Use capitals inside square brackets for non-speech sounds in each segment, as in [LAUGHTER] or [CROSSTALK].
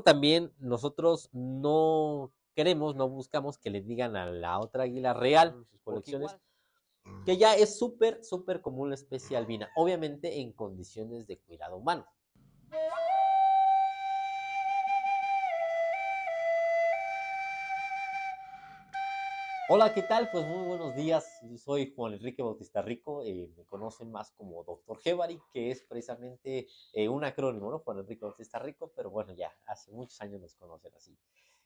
también nosotros no queremos, no buscamos que le digan a la otra águila real mm, colecciones, que ya es súper, súper común la especie albina, obviamente en condiciones de cuidado humano. Hola, ¿qué tal? Pues muy buenos días. soy Juan Enrique Bautista Rico. Eh, me conocen más como Doctor Hebari, que es precisamente eh, un acrónimo, ¿no? Juan Enrique Bautista Rico, pero bueno, ya hace muchos años nos conocen así.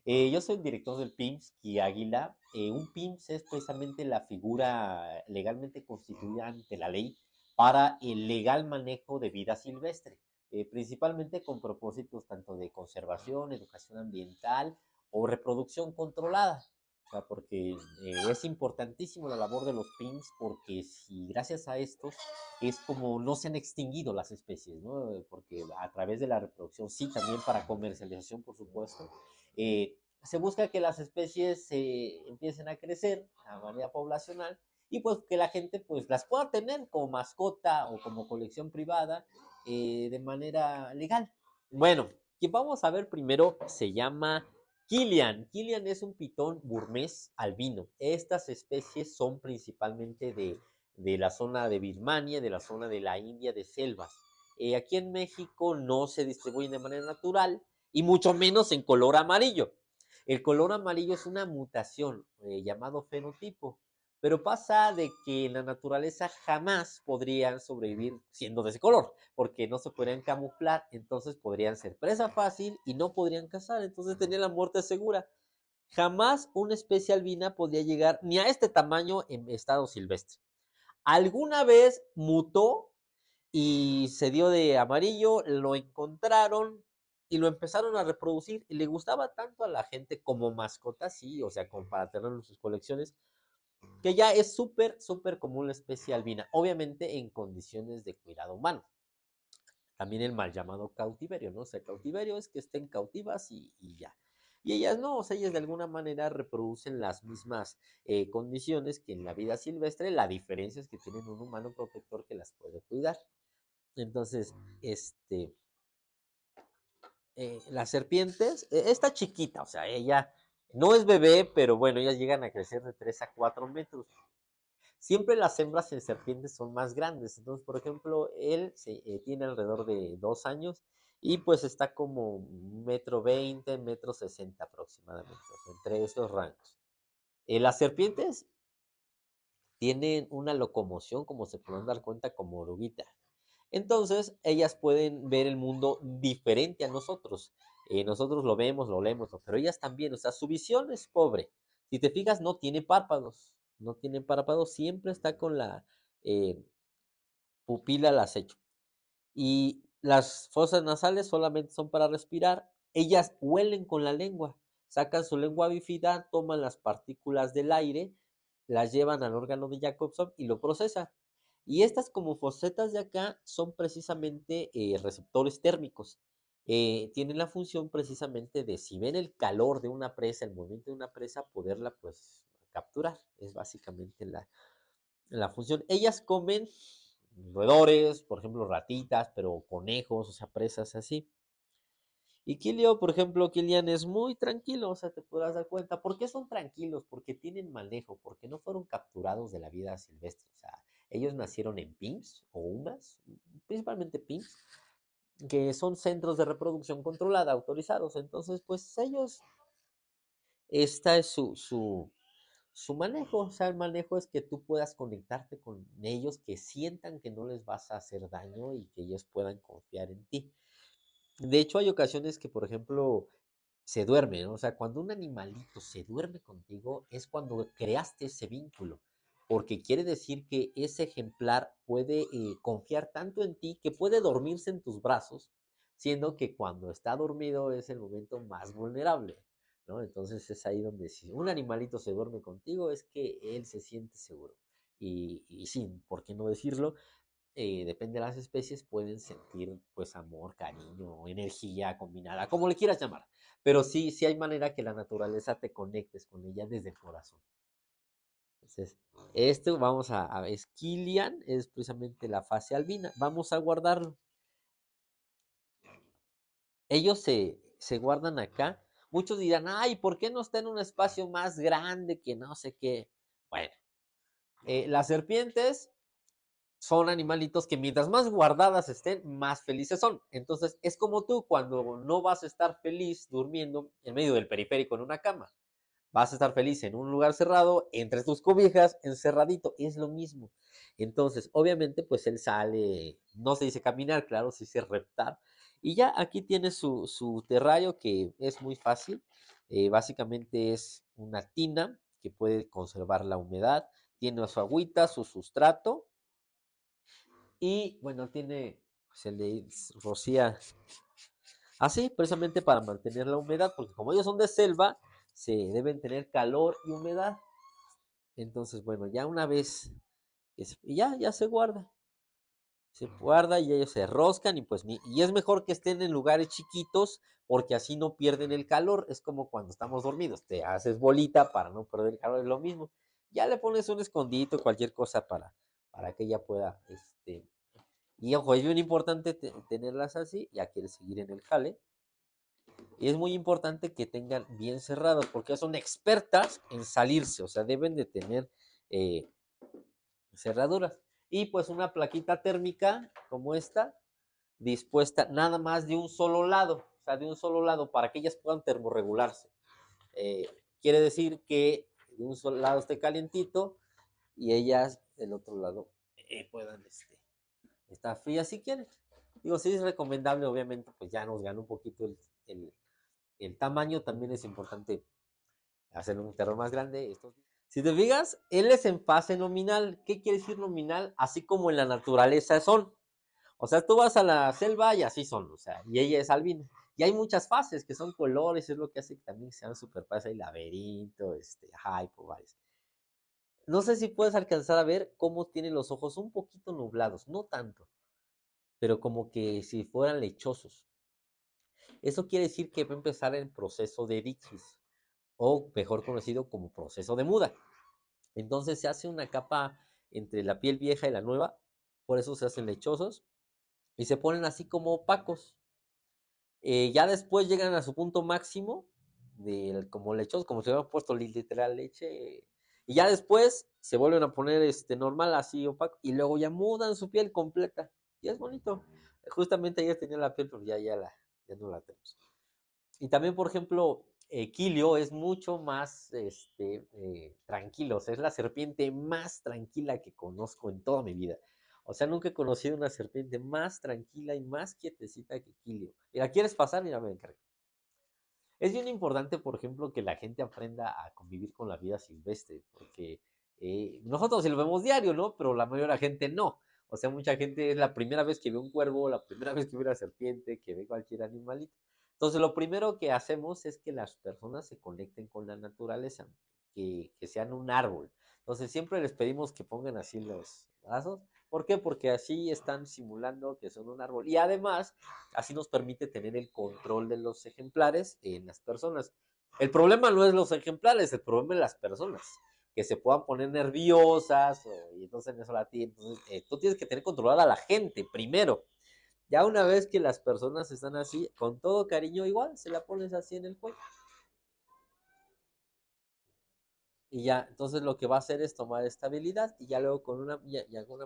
Eh, yo soy el director del PIMS, y Águila. un PIMS es precisamente la figura legalmente constituida ante la ley para el legal manejo de vida silvestre, principalmente con propósitos tanto de conservación, educación ambiental o reproducción controlada porque eh, es importantísimo la labor de los pins, porque si gracias a estos es como no se han extinguido las especies, ¿no? Eh, porque a través de la reproducción, sí, también para comercialización, por supuesto, eh, se busca que las especies se empiecen a crecer a manera poblacional y pues que la gente pues las pueda tener como mascota o como colección privada de manera legal. Bueno, quien vamos a ver primero se llama Kilian. Kilian es un pitón burmés albino. Estas especies son principalmente de, la zona de Birmania, de la zona de la India de selvas. Eh, aquí en México no se distribuyen de manera natural y mucho menos en color amarillo. El color amarillo es una mutación eh, llamado fenotipo. Pero pasa de que en la naturaleza jamás podrían sobrevivir siendo de ese color, porque no se podrían camuflar, entonces podrían ser presa fácil y no podrían cazar, entonces tenían la muerte segura. Jamás una especie albina podía llegar ni a este tamaño en estado silvestre. Alguna vez mutó y se dio de amarillo, lo encontraron y lo empezaron a reproducir y le gustaba tanto a la gente como mascota, sí, o sea, para tenerlo en sus colecciones, que ya es súper, súper común la especie albina, obviamente en condiciones de cuidado humano. También el mal llamado cautiverio, ¿no? O sea, cautiverio es que estén cautivas y, ya. Y ellas no, o sea, ellas de alguna manera reproducen las mismas eh, condiciones que en la vida silvestre, la diferencia es que tienen un humano protector que las puede cuidar. Entonces, mm. este, eh, las serpientes, e, esta chiquita, o sea, ella no es bebé, pero bueno, ellas llegan a crecer de 3 a 4 metros. Siempre las hembras en serpientes son más grandes. Entonces, por ejemplo, él se, eh, tiene alrededor de 2 años y pues está como metro 20, metro 60 aproximadamente, entre esos rangos. Eh, las serpientes tienen una locomoción, como se pueden dar cuenta, como oruguita. Entonces, ellas pueden ver el mundo diferente a nosotros. Eh, nosotros lo vemos, lo leemos, pero ellas también, o sea, su visión es pobre. Si te fijas, no tiene párpados, no tiene párpados, siempre está con la eh, pupila al acecho. Y las fosas nasales solamente son para respirar, ellas huelen con la lengua, sacan su lengua bifida, toman las partículas del aire, las llevan al órgano de Jacobson y lo procesan. Y estas como fosetas de acá son precisamente eh, receptores térmicos. Eh, tienen la función precisamente de, si ven el calor de una presa, el movimiento de una presa, poderla pues capturar. Es básicamente la, función. Ellas comen roedores, por ejemplo, ratitas, pero conejos, o sea, presas así. Y Kilio, por ejemplo, Kilian es muy tranquilo, o sea, te podrás dar cuenta. ¿Por qué son tranquilos? Porque tienen manejo, porque no fueron capturados de la vida silvestre. O sea, ellos nacieron en pins o unas, principalmente pins, que son centros de reproducción controlada, autorizados. Entonces, pues ellos, esta es su, su, su manejo. O sea, el manejo es que tú puedas conectarte con ellos, que sientan que no les vas a hacer daño y que ellos puedan confiar en ti. De hecho, hay ocasiones que, por ejemplo, se duermen O sea, cuando un animalito se duerme contigo es cuando creaste ese vínculo porque quiere decir que ese ejemplar puede eh, confiar tanto en ti que puede dormirse en tus brazos, siendo que cuando está dormido es el momento más vulnerable, ¿no? Entonces es ahí donde si un animalito se duerme contigo es que él se siente seguro. Y, sí, ¿por qué no decirlo? Eh, depende de las especies, pueden sentir pues amor, cariño, energía combinada, como le quieras llamar. Pero sí, sí hay manera que la naturaleza te conectes con ella desde el corazón. Entonces, esto vamos a, a es Kilian, es precisamente la fase albina. Vamos a guardarlo. Ellos se, guardan acá. Muchos dirán, ay, ¿por qué no está en un espacio más grande que no sé qué? Bueno, eh, las serpientes son animalitos que mientras más guardadas estén, más felices son. Entonces, es como tú cuando no vas a estar feliz durmiendo en medio del periférico en una cama. Vas a estar feliz en un lugar cerrado, entre tus cobijas, encerradito, es lo mismo. Entonces, obviamente, pues él sale, no se dice caminar, claro, se dice reptar. Y ya aquí tiene su, su que es muy fácil. Eh, básicamente es una tina que puede conservar la humedad. Tiene su agüita, su sustrato. Y bueno, tiene, se pues, le rocía así, precisamente para mantener la humedad, porque como ellos son de selva, se deben tener calor y humedad. Entonces, bueno, ya una vez que ya, ya se guarda. Se guarda y ellos se roscan y pues y es mejor que estén en lugares chiquitos porque así no pierden el calor. Es como cuando estamos dormidos, te haces bolita para no perder el calor, es lo mismo. Ya le pones un escondito, cualquier cosa para, para que ella pueda, este, y ojo, es bien importante tenerlas así, ya quieres seguir en el jale, y es muy importante que tengan bien cerrados, porque son expertas en salirse, o sea, deben de tener eh, cerraduras. Y pues una plaquita térmica como esta, dispuesta nada más de un solo lado, o sea, de un solo lado, para que ellas puedan termorregularse. Eh, quiere decir que de un solo lado esté calientito y ellas del otro lado eh, puedan este, estar frías si quieren. Digo, sí es recomendable, obviamente, pues ya nos gana un poquito el, el tamaño también es importante. Hacer un terror más grande. Si te fijas, él es en fase nominal. ¿Qué quiere decir nominal? Así como en la naturaleza son. O sea, tú vas a la selva y así son. O sea, y ella es albina. Y hay muchas fases que son colores, es lo que hace que también sean super Hay laberinto, este, hype, varios. No sé si puedes alcanzar a ver cómo tiene los ojos un poquito nublados, no tanto, pero como que si fueran lechosos. Eso quiere decir que va a empezar el proceso de Dixis, o mejor conocido como proceso de muda. Entonces se hace una capa entre la piel vieja y la nueva, por eso se hacen lechosos, y se ponen así como opacos. Eh, ya después llegan a su punto máximo, del, como lechosos, como se hubieran puesto literal leche, y ya después se vuelven a poner este, normal, así opaco, y luego ya mudan su piel completa. Y es bonito. Justamente ayer tenía la piel, pero ya, ya la, ya no la tenemos. Y también, por ejemplo, Equilio es mucho más este, eh, tranquilo, o sea, es la serpiente más tranquila que conozco en toda mi vida. O sea, nunca he conocido una serpiente más tranquila y más quietecita que Y la ¿quieres pasar? Mira, me encargo. Es bien importante, por ejemplo, que la gente aprenda a convivir con la vida silvestre, porque eh, nosotros sí lo vemos diario, ¿no? Pero la mayoría de la gente no. O sea, mucha gente es la primera vez que ve un cuervo, la primera [LAUGHS] vez que ve una serpiente, que ve cualquier animalito. Entonces, lo primero que hacemos es que las personas se conecten con la naturaleza, que, sean un árbol. Entonces, siempre les pedimos que pongan así los brazos. ¿Por qué? Porque así están simulando que son un árbol. Y además, así nos permite tener el control de los ejemplares en las personas. El problema no es los ejemplares, el problema es las personas que se puedan poner nerviosas, y entonces en eso la ti, eh, tú tienes que tener controlada a la gente primero. Ya una vez que las personas están así, con todo cariño igual, se la pones así en el cuello. Y ya, entonces lo que va a hacer es tomar estabilidad y ya luego con una, y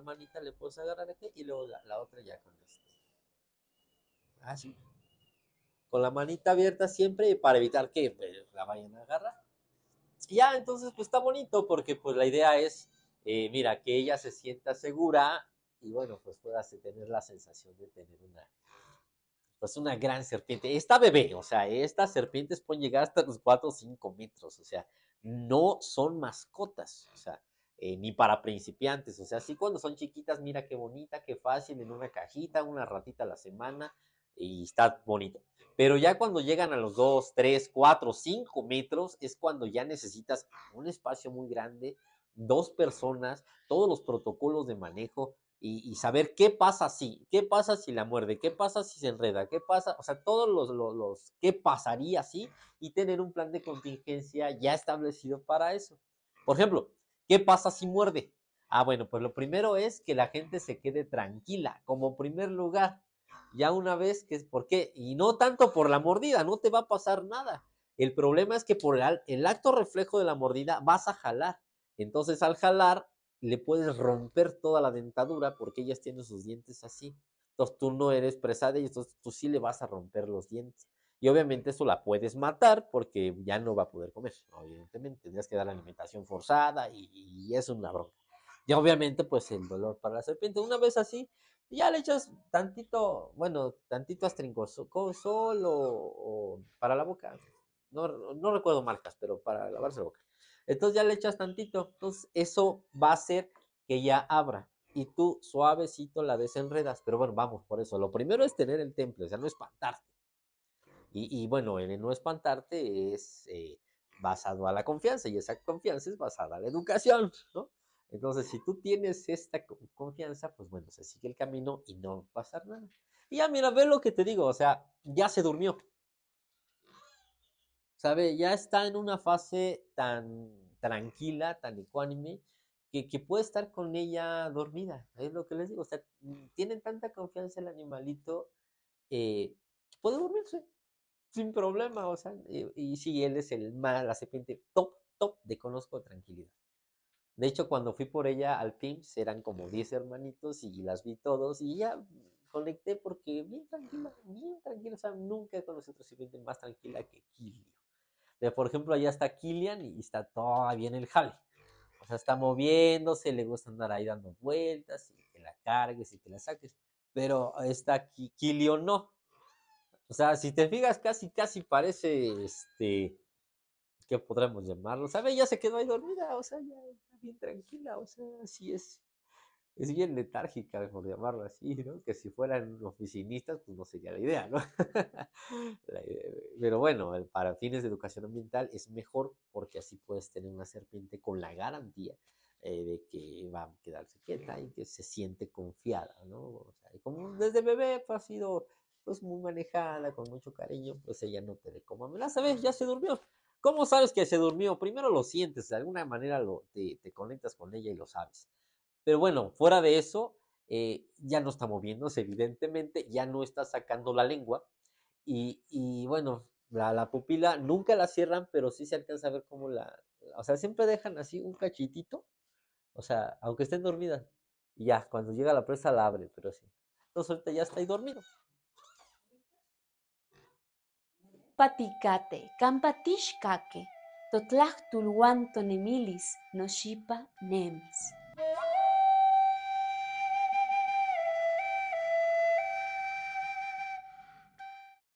manita le puedes agarrar aquí y luego la, otra ya con esto. Así. Ah, con la manita abierta siempre para evitar que eh, la vayan a agarrar. Y ya, entonces, pues está bonito porque pues la idea es, eh, mira, que ella se sienta segura y bueno, pues pueda tener la sensación de tener una, pues una gran serpiente. Esta bebé, o sea, estas serpientes pueden llegar hasta los 4 o 5 metros, o sea, no son mascotas, o sea, eh, ni para principiantes, o sea, sí cuando son chiquitas, mira qué bonita, qué fácil, en una cajita, una ratita a la semana, y está bonito, Pero ya cuando llegan a los 2, 3, 4, 5 metros es cuando ya necesitas un espacio muy grande, dos personas, todos los protocolos de manejo y, saber qué pasa si, qué pasa si la muerde, qué pasa si se enreda, qué pasa, o sea, todos los, los, los qué pasaría si y tener un plan de contingencia ya establecido para eso. Por ejemplo, ¿qué pasa si muerde? Ah, bueno, pues lo primero es que la gente se quede tranquila, como primer lugar, ya una vez que, ¿por qué? Y no tanto por la mordida, no te va a pasar nada. El problema es que por el, acto reflejo de la mordida vas a jalar. Entonces al jalar le puedes romper toda la dentadura porque ellas tienen sus dientes así. Entonces tú no eres presa y entonces tú sí le vas a romper los dientes. Y obviamente eso la puedes matar porque ya no va a poder comer, evidentemente. Tendrías que dar alimentación forzada y, y es una bronca. Y obviamente pues el dolor para la serpiente. Una vez así, ya le echas tantito, bueno, tantito con o, o para la boca. No, no recuerdo marcas, pero para lavarse la boca. Entonces ya le echas tantito. Entonces eso va a hacer que ya abra. Y tú suavecito la desenredas. Pero bueno, vamos por eso. Lo primero es tener el temple, o sea, no espantarte. Y, bueno, el no espantarte es eh, basado a la confianza. Y esa confianza es basada en la educación, ¿no? Entonces, si tú tienes esta confianza, pues bueno, se sigue el camino y no va a pasar nada. Y ya, mira, ve lo que te digo, o sea, ya se durmió. ¿Sabe? Ya está en una fase tan tranquila, tan ecuánime, que, puede estar con ella dormida. Es lo que les digo, o sea, mm, tienen tanta confianza el animalito eh, puede dormirse sin problema, o sea, y, si él es el más, la serpiente top, top de conozco tranquilidad. De hecho, cuando fui por ella al Teams, eran como 10 hermanitos y las vi todos y ya conecté porque bien tranquila, bien tranquila. O sea, nunca he conocido se sienten más tranquila que Kilio. por ejemplo, allá está Kilian y está todavía en el jale. O sea, está moviéndose, le gusta andar ahí dando vueltas y que la cargues y que la saques. Pero está Kilio no. O sea, si te fijas, casi, casi parece este ¿qué podremos llamarlo? ¿Sabe? Ya se quedó ahí dormida, o sea, ya está bien tranquila, o sea, así es. Es bien letárgica, por llamarlo así, ¿no? Que si fueran oficinistas, pues no sería la idea, ¿no? [LAUGHS] pero bueno, para fines de educación ambiental es mejor porque así puedes tener una serpiente con la garantía eh, de que va a quedarse quieta y que se siente confiada, ¿no? O sea, como desde bebé ha sido pues muy manejada, con mucho cariño, pues ella no te ve como la sabes? Ya se durmió. ¿Cómo sabes que se durmió? Primero lo sientes, de alguna manera lo, te, conectas con ella y lo sabes. Pero bueno, fuera de eso, eh, ya no está moviéndose, evidentemente, ya no está sacando la lengua. Y, bueno, la, la, pupila nunca la cierran, pero sí se alcanza a ver cómo la. O sea, siempre dejan así un cachitito, o sea, aunque estén dormidas. ya, cuando llega la presa la abre, pero sí. Entonces ahorita ya está ahí dormido. kampatikate campatishkake, totlactulhuan tonemilis, nochipa nemis.